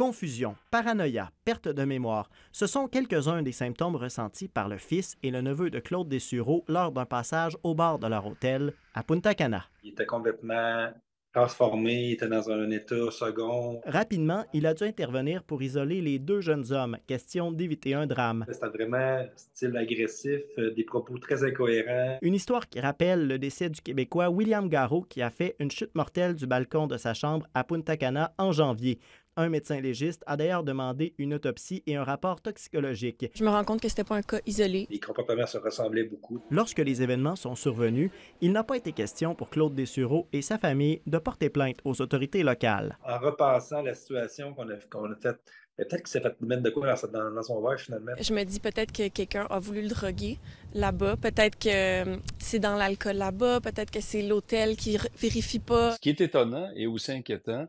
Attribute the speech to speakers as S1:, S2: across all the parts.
S1: Confusion, paranoïa, perte de mémoire, ce sont quelques-uns des symptômes ressentis par le fils et le neveu de Claude Dessureau lors d'un passage au bord de leur hôtel à Punta Cana.
S2: Il était complètement transformé, il était dans un état second.
S1: Rapidement, il a dû intervenir pour isoler les deux jeunes hommes, question d'éviter un drame.
S2: C'était vraiment style agressif, euh, des propos très incohérents. Une
S1: histoire qui rappelle le décès du Québécois William Garraud qui a fait une chute mortelle du balcon de sa chambre à Punta Cana en janvier un médecin légiste a d'ailleurs demandé une autopsie et un rapport toxicologique. Je me rends compte que c'était pas un cas
S2: isolé. Les comportements se ressemblaient beaucoup.
S1: Lorsque les événements sont survenus, il n'a pas été question pour Claude Dessureau et sa famille de porter plainte aux autorités locales.
S2: En repassant la situation qu'on a, faite ben, Peut-être qu'il s'est fait mettre de quoi dans, dans, son verre, finalement. Je me dis
S1: peut-être que quelqu'un a voulu le droguer là-bas. Peut-être que euh, c'est dans l'alcool là-bas. Peut-être que c'est l'hôtel qui vérifie pas. Ce
S3: qui est étonnant et aussi inquiétant,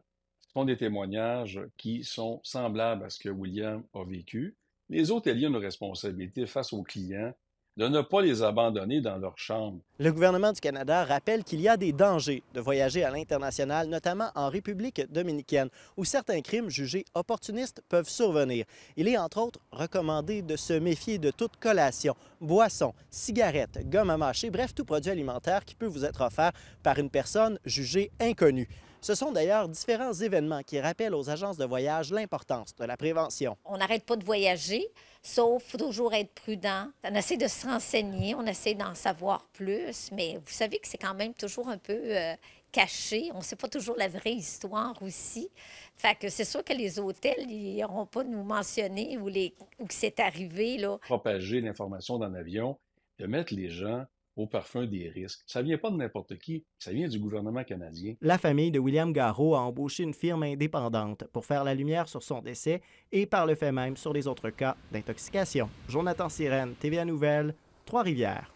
S3: des témoignages qui sont semblables à ce que William a vécu. Les autres ont une responsabilité face aux clients de ne pas les abandonner dans leur chambre.
S1: Le gouvernement du Canada rappelle qu'il y a des dangers de voyager à l'international, notamment en République dominicaine, où certains crimes jugés opportunistes peuvent survenir. Il est entre autres recommandé de se méfier de toute collation, boisson, cigarette, gomme à mâcher, bref, tout produit alimentaire qui peut vous être offert par une personne jugée inconnue. Ce sont d'ailleurs différents événements qui rappellent aux agences de voyage l'importance de la prévention.
S2: On n'arrête pas de voyager, sauf faut toujours être prudent. On essaie de se renseigner, on essaie d'en savoir plus, mais vous savez que c'est quand même toujours un peu euh, caché. On ne sait pas toujours la vraie histoire aussi. Fait que c'est sûr que les hôtels, n'iront pas nous mentionner où, les, c'est arrivé.
S3: Propager l'information dans l'avion, de mettre les gens au parfum des risques. Ça vient pas de n'importe qui, ça vient du gouvernement canadien.
S1: La famille de William Garreau a embauché une firme indépendante pour faire la lumière sur son décès et par le fait même sur les autres cas d'intoxication. Jonathan Sirène, TVA Nouvelle, Trois-Rivières.